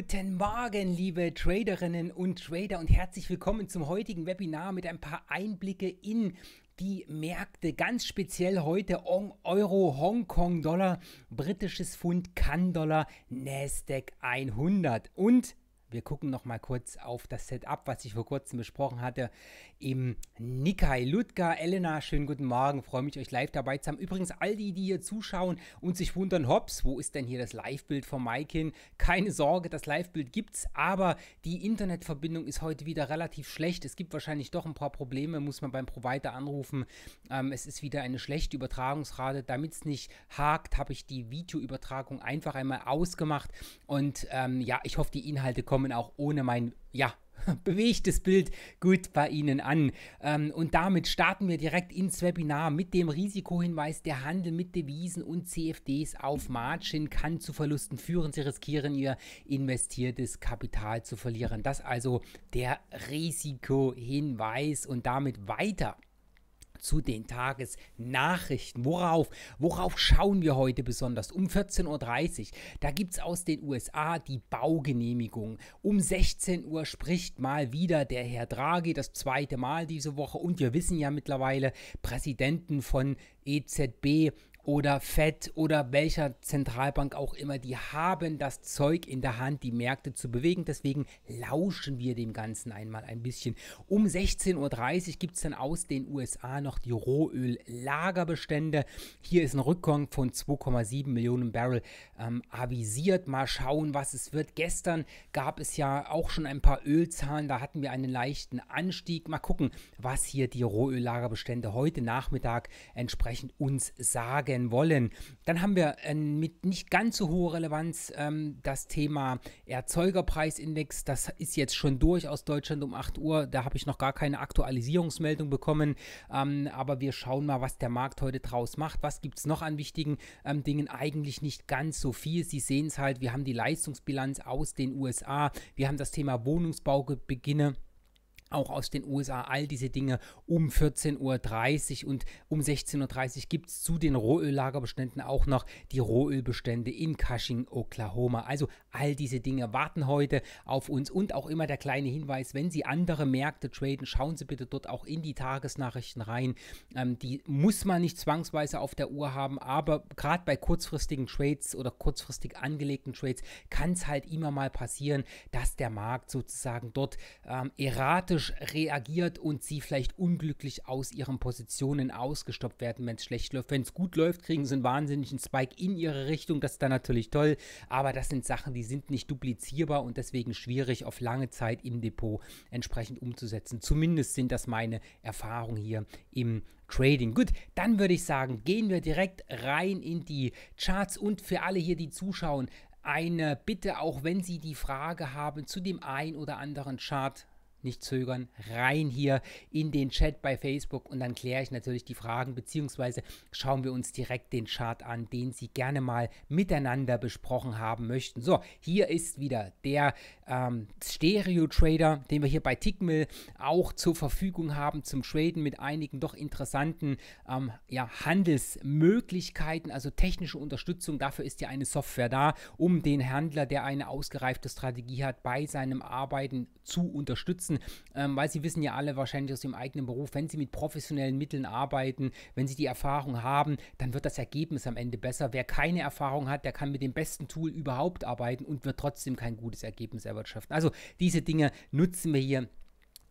Guten Morgen, liebe Traderinnen und Trader und herzlich willkommen zum heutigen Webinar mit ein paar Einblicke in die Märkte, ganz speziell heute Euro, Hongkong-Dollar, britisches Pfund, Kann-Dollar, Nasdaq 100 und wir gucken noch mal kurz auf das Setup, was ich vor kurzem besprochen hatte. Im Nikai, Ludger, Elena, schönen guten Morgen. Freue mich, euch live dabei zu haben. Übrigens, all die, die hier zuschauen und sich wundern, hops, wo ist denn hier das Live-Bild von Mike hin? Keine Sorge, das Live-Bild gibt's, aber die Internetverbindung ist heute wieder relativ schlecht. Es gibt wahrscheinlich doch ein paar Probleme, muss man beim Provider anrufen. Ähm, es ist wieder eine schlechte Übertragungsrate. Damit es nicht hakt, habe ich die Videoübertragung einfach einmal ausgemacht. Und ähm, ja, ich hoffe, die Inhalte kommen kommen auch ohne mein, ja, bewegtes Bild gut bei Ihnen an. Ähm, und damit starten wir direkt ins Webinar mit dem Risikohinweis, der Handel mit Devisen und CFDs auf Margin kann zu Verlusten führen. Sie riskieren Ihr investiertes Kapital zu verlieren. Das also der Risikohinweis und damit weiter zu den Tagesnachrichten. Worauf, worauf schauen wir heute besonders? Um 14.30 Uhr, da gibt es aus den USA die Baugenehmigung. Um 16 Uhr spricht mal wieder der Herr Draghi, das zweite Mal diese Woche. Und wir wissen ja mittlerweile, Präsidenten von EZB oder Fed oder welcher Zentralbank auch immer, die haben das Zeug in der Hand, die Märkte zu bewegen. Deswegen lauschen wir dem Ganzen einmal ein bisschen. Um 16.30 Uhr gibt es dann aus den USA noch die Rohöl-Lagerbestände. Hier ist ein Rückgang von 2,7 Millionen Barrel ähm, avisiert. Mal schauen, was es wird. Gestern gab es ja auch schon ein paar Ölzahlen. Da hatten wir einen leichten Anstieg. Mal gucken, was hier die Rohöl-Lagerbestände heute Nachmittag entsprechend uns sagen werden wollen. Dann haben wir äh, mit nicht ganz so hoher Relevanz ähm, das Thema Erzeugerpreisindex. Das ist jetzt schon durch aus Deutschland um 8 Uhr. Da habe ich noch gar keine Aktualisierungsmeldung bekommen. Ähm, aber wir schauen mal, was der Markt heute draus macht. Was gibt es noch an wichtigen ähm, Dingen? Eigentlich nicht ganz so viel. Sie sehen es halt, wir haben die Leistungsbilanz aus den USA. Wir haben das Thema Wohnungsbaubeginne auch aus den USA, all diese Dinge um 14.30 Uhr und um 16.30 Uhr gibt es zu den Rohöllagerbeständen auch noch die Rohölbestände in Cushing, Oklahoma. Also all diese Dinge warten heute auf uns und auch immer der kleine Hinweis, wenn Sie andere Märkte traden, schauen Sie bitte dort auch in die Tagesnachrichten rein. Ähm, die muss man nicht zwangsweise auf der Uhr haben, aber gerade bei kurzfristigen Trades oder kurzfristig angelegten Trades kann es halt immer mal passieren, dass der Markt sozusagen dort ähm, erratisch kritisch reagiert und sie vielleicht unglücklich aus ihren Positionen ausgestoppt werden, wenn es schlecht läuft. Wenn es gut läuft, kriegen sie einen wahnsinnigen Spike in ihre Richtung. Das ist dann natürlich toll, aber das sind Sachen, die sind nicht duplizierbar und deswegen schwierig auf lange Zeit im Depot entsprechend umzusetzen. Zumindest sind das meine Erfahrungen hier im Trading. Gut, dann würde ich sagen, gehen wir direkt rein in die Charts und für alle hier, die zuschauen, eine Bitte, auch wenn Sie die Frage haben zu dem ein oder anderen Chart, nicht zögern, rein hier in den Chat bei Facebook und dann kläre ich natürlich die Fragen, beziehungsweise schauen wir uns direkt den Chart an, den Sie gerne mal miteinander besprochen haben möchten. So, hier ist wieder der ähm, Stereo-Trader, den wir hier bei Tickmill auch zur Verfügung haben zum Traden mit einigen doch interessanten ähm, ja, Handelsmöglichkeiten, also technische Unterstützung. Dafür ist ja eine Software da, um den Handler, der eine ausgereifte Strategie hat, bei seinem Arbeiten zu unterstützen ähm, weil sie wissen ja alle wahrscheinlich aus dem eigenen Beruf, wenn sie mit professionellen Mitteln arbeiten, wenn sie die Erfahrung haben, dann wird das Ergebnis am Ende besser. Wer keine Erfahrung hat, der kann mit dem besten Tool überhaupt arbeiten und wird trotzdem kein gutes Ergebnis erwirtschaften. Also diese Dinge nutzen wir hier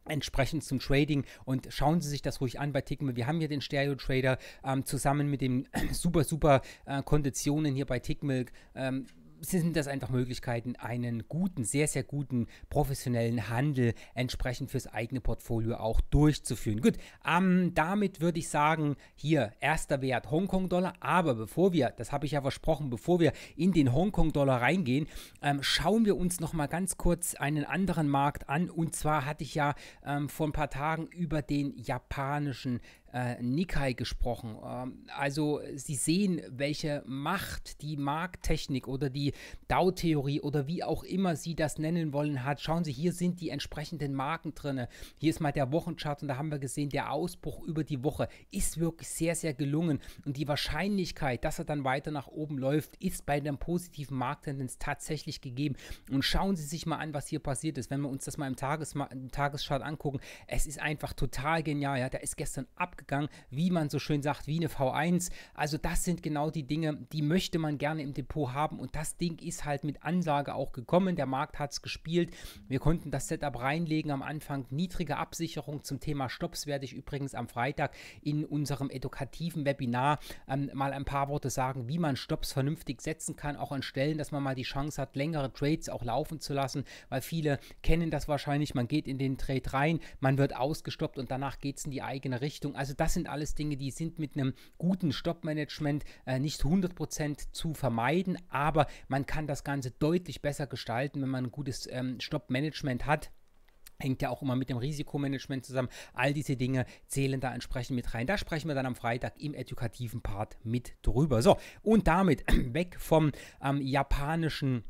entsprechend zum Trading und schauen Sie sich das ruhig an bei Tickme. Wir haben hier den Stereo Trader ähm, zusammen mit den super, super äh, Konditionen hier bei Tickmilk. Ähm, sind das einfach Möglichkeiten, einen guten, sehr, sehr guten professionellen Handel entsprechend fürs eigene Portfolio auch durchzuführen. Gut, ähm, damit würde ich sagen, hier erster Wert Hongkong-Dollar, aber bevor wir, das habe ich ja versprochen, bevor wir in den Hongkong-Dollar reingehen, ähm, schauen wir uns nochmal ganz kurz einen anderen Markt an und zwar hatte ich ja ähm, vor ein paar Tagen über den japanischen äh, Nikkei gesprochen. Ähm, also Sie sehen, welche Macht die Markttechnik oder die Dow-Theorie oder wie auch immer Sie das nennen wollen hat. Schauen Sie, hier sind die entsprechenden Marken drin. Hier ist mal der Wochenchart und da haben wir gesehen, der Ausbruch über die Woche ist wirklich sehr, sehr gelungen und die Wahrscheinlichkeit, dass er dann weiter nach oben läuft, ist bei den positiven Markttendenz tatsächlich gegeben. Und schauen Sie sich mal an, was hier passiert ist. Wenn wir uns das mal im, Tages im Tageschart angucken, es ist einfach total genial. Ja? Da ist gestern ab abgegangen, wie man so schön sagt, wie eine V1. Also das sind genau die Dinge, die möchte man gerne im Depot haben und das Ding ist halt mit Ansage auch gekommen. Der Markt hat es gespielt. Wir konnten das Setup reinlegen am Anfang. Niedrige Absicherung zum Thema Stops werde ich übrigens am Freitag in unserem edukativen Webinar ähm, mal ein paar Worte sagen, wie man Stops vernünftig setzen kann, auch an Stellen, dass man mal die Chance hat, längere Trades auch laufen zu lassen, weil viele kennen das wahrscheinlich. Man geht in den Trade rein, man wird ausgestoppt und danach geht es in die eigene Richtung. Also also das sind alles Dinge, die sind mit einem guten Stoppmanagement äh, nicht 100% zu vermeiden, aber man kann das Ganze deutlich besser gestalten, wenn man ein gutes ähm, stop hat hängt ja auch immer mit dem Risikomanagement zusammen. All diese Dinge zählen da entsprechend mit rein. Da sprechen wir dann am Freitag im edukativen Part mit drüber. So, und damit weg vom ähm, japanischen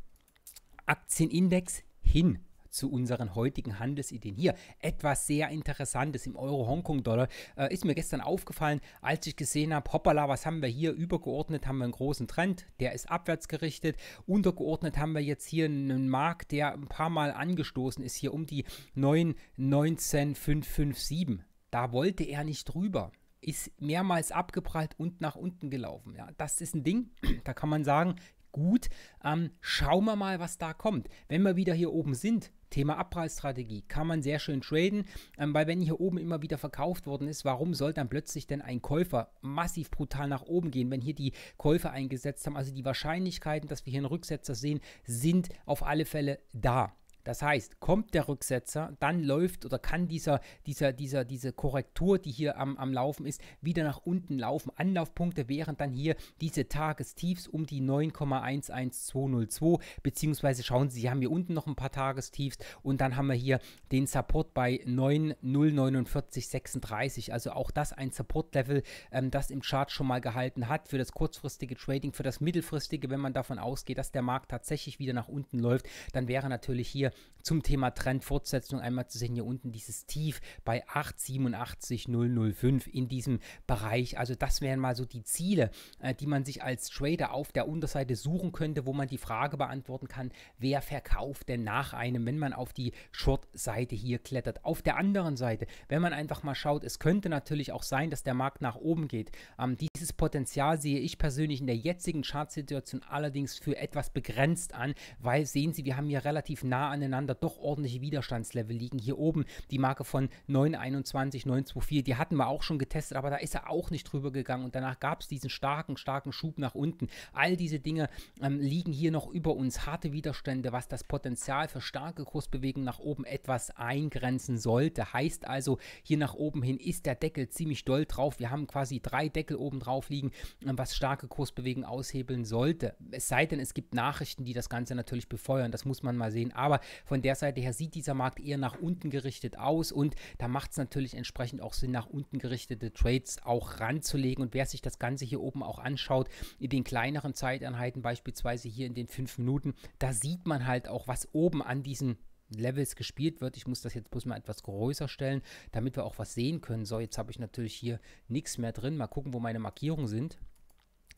Aktienindex hin zu unseren heutigen Handelsideen. Hier etwas sehr Interessantes im Euro-Hongkong-Dollar äh, ist mir gestern aufgefallen, als ich gesehen habe, hoppala, was haben wir hier? Übergeordnet haben wir einen großen Trend, der ist abwärts gerichtet. Untergeordnet haben wir jetzt hier einen Markt, der ein paar Mal angestoßen ist, hier um die 9,19557. Da wollte er nicht drüber ist mehrmals abgeprallt und nach unten gelaufen. Ja, das ist ein Ding, da kann man sagen, gut. Ähm, schauen wir mal, was da kommt. Wenn wir wieder hier oben sind, Thema Abpreisstrategie, kann man sehr schön traden, ähm, weil wenn hier oben immer wieder verkauft worden ist, warum soll dann plötzlich denn ein Käufer massiv brutal nach oben gehen, wenn hier die Käufer eingesetzt haben? Also die Wahrscheinlichkeiten, dass wir hier einen Rücksetzer sehen, sind auf alle Fälle da. Das heißt, kommt der Rücksetzer, dann läuft oder kann dieser, dieser, dieser, diese Korrektur, die hier am, am Laufen ist, wieder nach unten laufen. Anlaufpunkte wären dann hier diese Tagestiefs um die 9,11202, beziehungsweise schauen Sie, Sie haben hier unten noch ein paar Tagestiefs und dann haben wir hier den Support bei 9,049,36. Also auch das ein Support-Level, ähm, das im Chart schon mal gehalten hat für das kurzfristige Trading, für das mittelfristige, wenn man davon ausgeht, dass der Markt tatsächlich wieder nach unten läuft, dann wäre natürlich hier zum Thema Trendfortsetzung einmal zu sehen, hier unten dieses Tief bei 887.005 in diesem Bereich. Also das wären mal so die Ziele, äh, die man sich als Trader auf der Unterseite suchen könnte, wo man die Frage beantworten kann, wer verkauft denn nach einem, wenn man auf die Short-Seite hier klettert. Auf der anderen Seite, wenn man einfach mal schaut, es könnte natürlich auch sein, dass der Markt nach oben geht. Ähm, dieses Potenzial sehe ich persönlich in der jetzigen Chartsituation allerdings für etwas begrenzt an, weil sehen Sie, wir haben hier relativ nah an den ineinander doch ordentliche Widerstandslevel liegen. Hier oben die Marke von 921, 924, die hatten wir auch schon getestet, aber da ist er auch nicht drüber gegangen und danach gab es diesen starken, starken Schub nach unten. All diese Dinge ähm, liegen hier noch über uns, harte Widerstände, was das Potenzial für starke Kursbewegungen nach oben etwas eingrenzen sollte. Heißt also, hier nach oben hin ist der Deckel ziemlich doll drauf. Wir haben quasi drei Deckel oben drauf liegen, ähm, was starke Kursbewegungen aushebeln sollte. Es sei denn, es gibt Nachrichten, die das Ganze natürlich befeuern. Das muss man mal sehen. Aber von der Seite her sieht dieser Markt eher nach unten gerichtet aus und da macht es natürlich entsprechend auch Sinn, nach unten gerichtete Trades auch ranzulegen. Und wer sich das Ganze hier oben auch anschaut, in den kleineren Zeiteinheiten, beispielsweise hier in den fünf Minuten, da sieht man halt auch, was oben an diesen Levels gespielt wird. Ich muss das jetzt bloß mal etwas größer stellen, damit wir auch was sehen können. So, jetzt habe ich natürlich hier nichts mehr drin. Mal gucken, wo meine Markierungen sind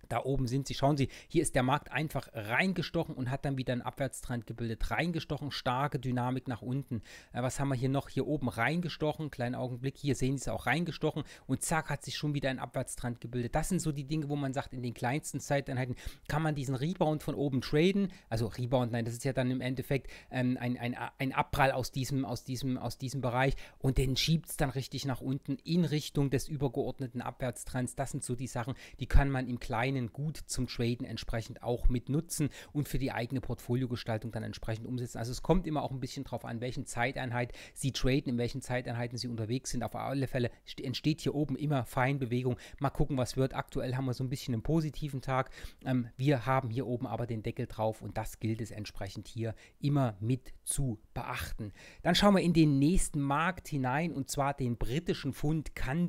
da oben sind sie. Schauen Sie, hier ist der Markt einfach reingestochen und hat dann wieder einen Abwärtstrend gebildet. Reingestochen, starke Dynamik nach unten. Äh, was haben wir hier noch? Hier oben reingestochen, kleinen Augenblick. Hier sehen Sie es auch reingestochen und zack, hat sich schon wieder ein Abwärtstrend gebildet. Das sind so die Dinge, wo man sagt, in den kleinsten Zeiteinheiten kann man diesen Rebound von oben traden. Also Rebound, nein, das ist ja dann im Endeffekt ähm, ein, ein, ein Abprall aus diesem, aus diesem, aus diesem Bereich und den schiebt es dann richtig nach unten in Richtung des übergeordneten Abwärtstrends. Das sind so die Sachen, die kann man im Kleinen eigenen Gut zum Traden entsprechend auch mit nutzen und für die eigene Portfoliogestaltung dann entsprechend umsetzen. Also es kommt immer auch ein bisschen drauf an, welchen Zeiteinheit Sie traden, in welchen Zeiteinheiten Sie unterwegs sind. Auf alle Fälle entsteht hier oben immer Feinbewegung. Mal gucken, was wird. Aktuell haben wir so ein bisschen einen positiven Tag. Ähm, wir haben hier oben aber den Deckel drauf und das gilt es entsprechend hier immer mit zu beachten. Dann schauen wir in den nächsten Markt hinein und zwar den britischen Pfund kann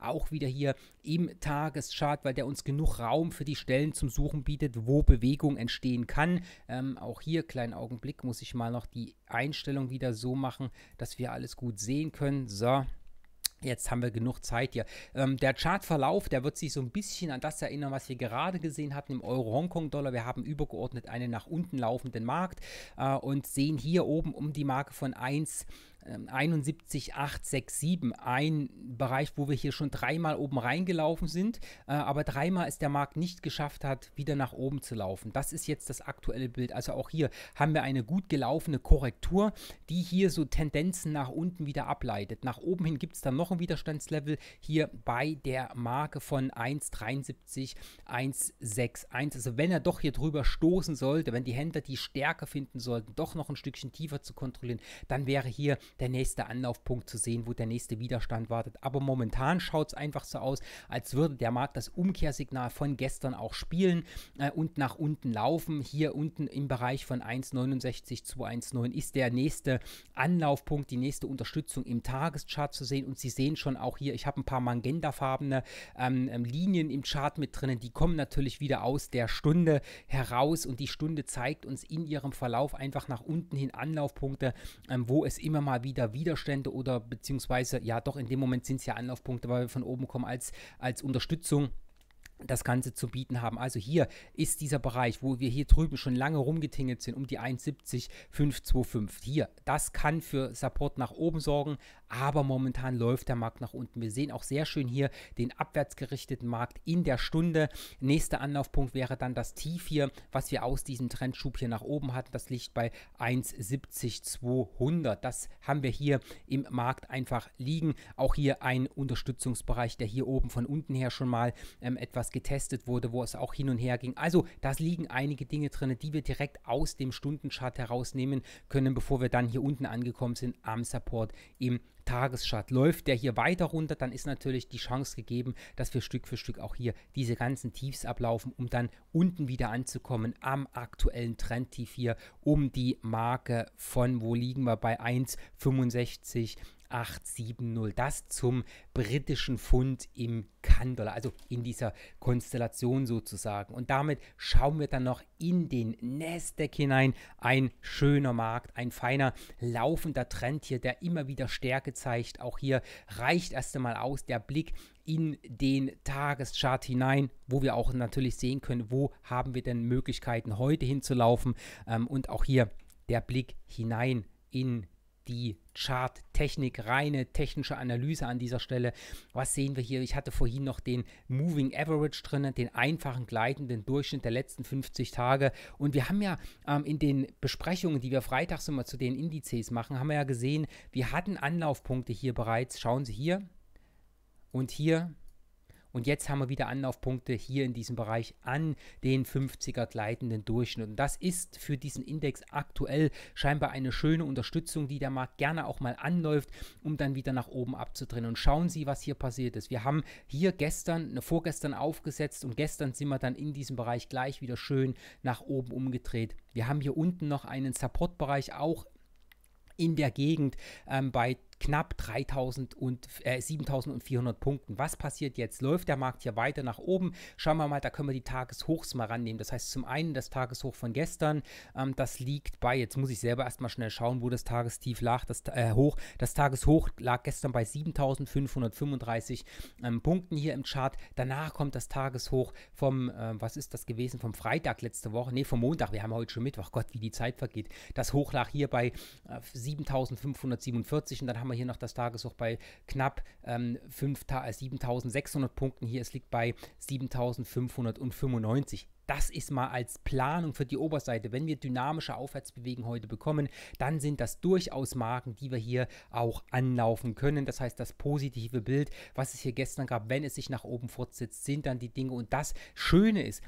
Auch wieder hier im Tageschart, weil der uns genug Raum Raum für die Stellen zum Suchen bietet, wo Bewegung entstehen kann. Ähm, auch hier, kleinen Augenblick, muss ich mal noch die Einstellung wieder so machen, dass wir alles gut sehen können. So, Jetzt haben wir genug Zeit hier. Ähm, der Chartverlauf, der wird sich so ein bisschen an das erinnern, was wir gerade gesehen hatten im Euro-Hongkong-Dollar. Wir haben übergeordnet einen nach unten laufenden Markt äh, und sehen hier oben um die Marke von 1. 71867, ähm, ein Bereich, wo wir hier schon dreimal oben reingelaufen sind, äh, aber dreimal es der Markt nicht geschafft hat, wieder nach oben zu laufen. Das ist jetzt das aktuelle Bild. Also auch hier haben wir eine gut gelaufene Korrektur, die hier so Tendenzen nach unten wieder ableitet. Nach oben hin gibt es dann noch ein Widerstandslevel hier bei der Marke von 1,73,161. Also wenn er doch hier drüber stoßen sollte, wenn die Händler die Stärke finden sollten, doch noch ein Stückchen tiefer zu kontrollieren, dann wäre hier der nächste Anlaufpunkt zu sehen, wo der nächste Widerstand wartet. Aber momentan schaut es einfach so aus, als würde der Markt das Umkehrsignal von gestern auch spielen äh, und nach unten laufen. Hier unten im Bereich von 1,69 zu 1,9 ist der nächste Anlaufpunkt, die nächste Unterstützung im Tageschart zu sehen. Und Sie sehen schon auch hier, ich habe ein paar magentafarbene ähm, ähm, Linien im Chart mit drinnen. Die kommen natürlich wieder aus der Stunde heraus und die Stunde zeigt uns in ihrem Verlauf einfach nach unten hin Anlaufpunkte, ähm, wo es immer mal mal wieder Widerstände oder beziehungsweise, ja doch, in dem Moment sind es ja Anlaufpunkte, weil wir von oben kommen als, als Unterstützung das Ganze zu bieten haben. Also hier ist dieser Bereich, wo wir hier drüben schon lange rumgetingelt sind, um die 1,70,525. Hier, das kann für Support nach oben sorgen, aber momentan läuft der Markt nach unten. Wir sehen auch sehr schön hier den abwärts gerichteten Markt in der Stunde. Nächster Anlaufpunkt wäre dann das Tief hier, was wir aus diesem Trendschub hier nach oben hatten. Das liegt bei 1,70,200. Das haben wir hier im Markt einfach liegen. Auch hier ein Unterstützungsbereich, der hier oben von unten her schon mal ähm, etwas was getestet wurde, wo es auch hin und her ging. Also da liegen einige Dinge drin, die wir direkt aus dem Stundenchart herausnehmen können, bevor wir dann hier unten angekommen sind am Support im Tageschart. Läuft der hier weiter runter, dann ist natürlich die Chance gegeben, dass wir Stück für Stück auch hier diese ganzen Tiefs ablaufen, um dann unten wieder anzukommen am aktuellen Trendtief hier um die Marke von, wo liegen wir bei 1,65. 1,870. Das zum britischen Pfund im kan also in dieser Konstellation sozusagen. Und damit schauen wir dann noch in den Nasdaq hinein. Ein schöner Markt, ein feiner laufender Trend hier, der immer wieder Stärke zeigt. Auch hier reicht erst einmal aus der Blick in den Tageschart hinein, wo wir auch natürlich sehen können, wo haben wir denn Möglichkeiten heute hinzulaufen. Ähm, und auch hier der Blick hinein in die Charttechnik, reine technische Analyse an dieser Stelle. Was sehen wir hier? Ich hatte vorhin noch den Moving Average drin, den einfachen gleitenden Durchschnitt der letzten 50 Tage. Und wir haben ja ähm, in den Besprechungen, die wir freitags immer zu den Indizes machen, haben wir ja gesehen, wir hatten Anlaufpunkte hier bereits. Schauen Sie hier und hier und jetzt haben wir wieder Anlaufpunkte hier in diesem Bereich an den 50er gleitenden Durchschnitt. Und das ist für diesen Index aktuell scheinbar eine schöne Unterstützung, die der Markt gerne auch mal anläuft, um dann wieder nach oben abzudrehen. Und schauen Sie, was hier passiert ist. Wir haben hier gestern, ne, vorgestern aufgesetzt und gestern sind wir dann in diesem Bereich gleich wieder schön nach oben umgedreht. Wir haben hier unten noch einen Supportbereich auch in der Gegend ähm, bei knapp 3000 und äh, 7400 Punkten. Was passiert jetzt? Läuft der Markt hier weiter nach oben? Schauen wir mal, da können wir die Tageshochs mal rannehmen. Das heißt zum einen das Tageshoch von gestern, ähm, das liegt bei, jetzt muss ich selber erstmal schnell schauen, wo das Tagestief lag, das äh, hoch. Das Tageshoch lag gestern bei 7535 ähm, Punkten hier im Chart. Danach kommt das Tageshoch vom, äh, was ist das gewesen, vom Freitag letzte Woche, nee, vom Montag, wir haben heute schon Mittwoch, Gott, wie die Zeit vergeht. Das Hoch lag hier bei 7547 äh, und dann haben haben wir hier noch das Tageshoch bei knapp ähm, 7.600 äh, Punkten. Hier, es liegt bei 7.595. Das ist mal als Planung für die Oberseite. Wenn wir dynamische Aufwärtsbewegungen heute bekommen, dann sind das durchaus Marken, die wir hier auch anlaufen können. Das heißt, das positive Bild, was es hier gestern gab, wenn es sich nach oben fortsetzt, sind dann die Dinge. Und das Schöne ist,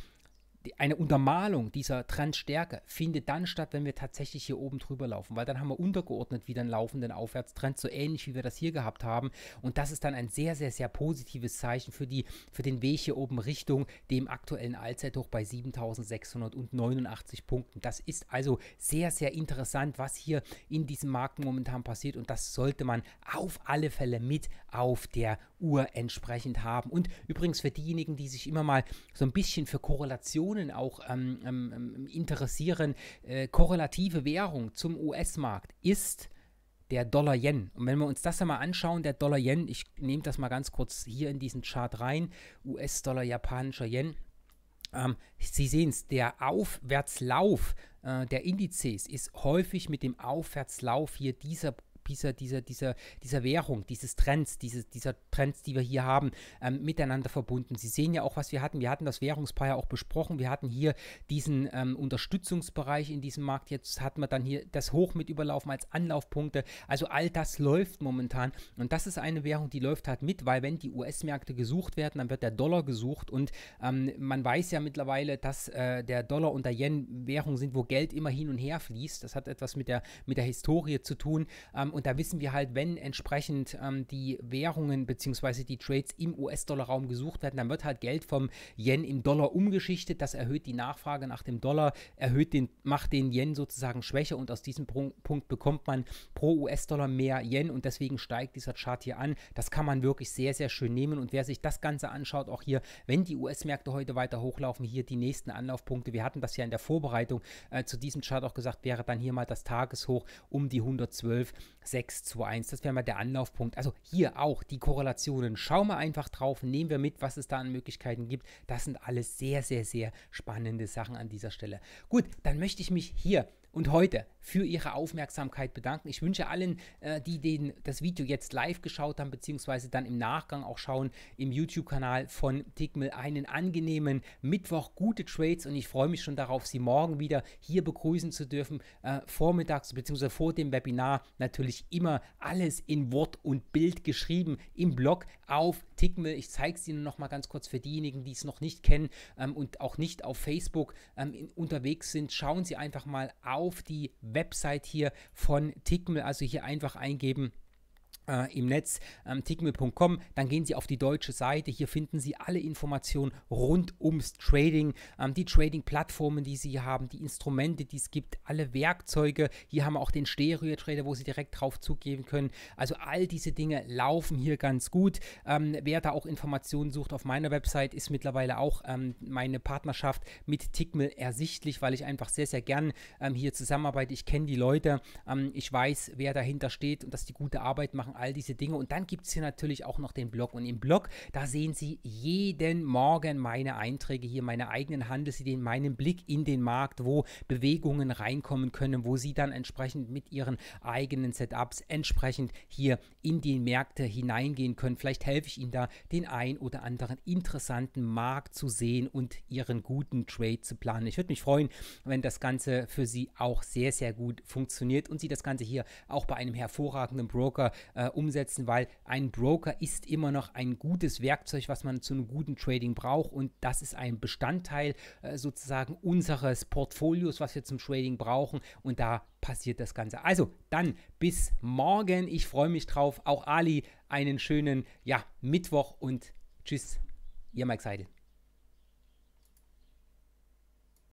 eine Untermalung dieser Trendstärke findet dann statt, wenn wir tatsächlich hier oben drüber laufen, weil dann haben wir untergeordnet wieder einen laufenden Aufwärtstrend, so ähnlich wie wir das hier gehabt haben. Und das ist dann ein sehr, sehr, sehr positives Zeichen für, die, für den Weg hier oben Richtung dem aktuellen Allzeithoch bei 7689 Punkten. Das ist also sehr, sehr interessant, was hier in diesem Markt momentan passiert und das sollte man auf alle Fälle mit auf der Uhr entsprechend haben. Und übrigens für diejenigen, die sich immer mal so ein bisschen für Korrelationen auch ähm, ähm, ähm interessieren, äh, korrelative Währung zum US-Markt ist der Dollar-Yen. Und wenn wir uns das einmal anschauen, der Dollar-Yen, ich nehme das mal ganz kurz hier in diesen Chart rein, US-Dollar, japanischer Yen. Ähm, Sie sehen es, der Aufwärtslauf äh, der Indizes ist häufig mit dem Aufwärtslauf hier dieser dieser, dieser, dieser, dieser Währung, dieses Trends, dieses, dieser Trends, die wir hier haben, ähm, miteinander verbunden. Sie sehen ja auch, was wir hatten. Wir hatten das Währungspaar ja auch besprochen. Wir hatten hier diesen ähm, Unterstützungsbereich in diesem Markt. Jetzt hatten wir dann hier das Hoch mit überlaufen als Anlaufpunkte. Also all das läuft momentan. Und das ist eine Währung, die läuft halt mit, weil wenn die US-Märkte gesucht werden, dann wird der Dollar gesucht. Und ähm, man weiß ja mittlerweile, dass äh, der Dollar und der Yen Währungen sind, wo Geld immer hin und her fließt. Das hat etwas mit der, mit der Historie zu tun. Ähm, und da wissen wir halt, wenn entsprechend ähm, die Währungen bzw. die Trades im US-Dollar-Raum gesucht werden, dann wird halt Geld vom Yen im Dollar umgeschichtet. Das erhöht die Nachfrage nach dem Dollar, erhöht den, macht den Yen sozusagen schwächer und aus diesem Punkt bekommt man pro US-Dollar mehr Yen und deswegen steigt dieser Chart hier an. Das kann man wirklich sehr, sehr schön nehmen und wer sich das Ganze anschaut, auch hier, wenn die US-Märkte heute weiter hochlaufen, hier die nächsten Anlaufpunkte. Wir hatten das ja in der Vorbereitung äh, zu diesem Chart auch gesagt, wäre dann hier mal das Tageshoch um die 112. 6 zu 1. Das wäre mal der Anlaufpunkt. Also hier auch die Korrelationen. Schau mal einfach drauf, nehmen wir mit, was es da an Möglichkeiten gibt. Das sind alles sehr, sehr, sehr spannende Sachen an dieser Stelle. Gut, dann möchte ich mich hier und heute für Ihre Aufmerksamkeit bedanken. Ich wünsche allen, äh, die den, das Video jetzt live geschaut haben, beziehungsweise dann im Nachgang auch schauen, im YouTube-Kanal von Tickmill einen angenehmen Mittwoch, gute Trades und ich freue mich schon darauf, Sie morgen wieder hier begrüßen zu dürfen. Äh, vormittags beziehungsweise vor dem Webinar natürlich immer alles in Wort und Bild geschrieben im Blog auf Tickmill. Ich zeige es Ihnen nochmal ganz kurz für diejenigen, die es noch nicht kennen ähm, und auch nicht auf Facebook ähm, in, unterwegs sind. Schauen Sie einfach mal auf auf die Website hier von Tickmill, also hier einfach eingeben äh, im Netz ähm, tickmill.com, dann gehen Sie auf die deutsche Seite. Hier finden Sie alle Informationen rund ums Trading, ähm, die Trading-Plattformen, die Sie hier haben, die Instrumente, die es gibt, alle Werkzeuge. Hier haben wir auch den Stereo-Trader, wo Sie direkt drauf zugeben können. Also all diese Dinge laufen hier ganz gut. Ähm, wer da auch Informationen sucht auf meiner Website, ist mittlerweile auch ähm, meine Partnerschaft mit Tickmill ersichtlich, weil ich einfach sehr, sehr gern ähm, hier zusammenarbeite. Ich kenne die Leute, ähm, ich weiß, wer dahinter steht und dass die gute Arbeit machen machen, all diese Dinge. Und dann gibt es hier natürlich auch noch den Blog. Und im Blog, da sehen Sie jeden Morgen meine Einträge hier, meine eigenen Handelsideen, meinen Blick in den Markt, wo Bewegungen reinkommen können, wo Sie dann entsprechend mit Ihren eigenen Setups entsprechend hier in die Märkte hineingehen können. Vielleicht helfe ich Ihnen da, den ein oder anderen interessanten Markt zu sehen und Ihren guten Trade zu planen. Ich würde mich freuen, wenn das Ganze für Sie auch sehr, sehr gut funktioniert und Sie das Ganze hier auch bei einem hervorragenden Broker äh, äh, umsetzen, weil ein Broker ist immer noch ein gutes Werkzeug, was man zu einem guten Trading braucht und das ist ein Bestandteil äh, sozusagen unseres Portfolios, was wir zum Trading brauchen und da passiert das Ganze. Also dann bis morgen. Ich freue mich drauf. Auch Ali einen schönen ja, Mittwoch und tschüss, ihr Mike Seidel.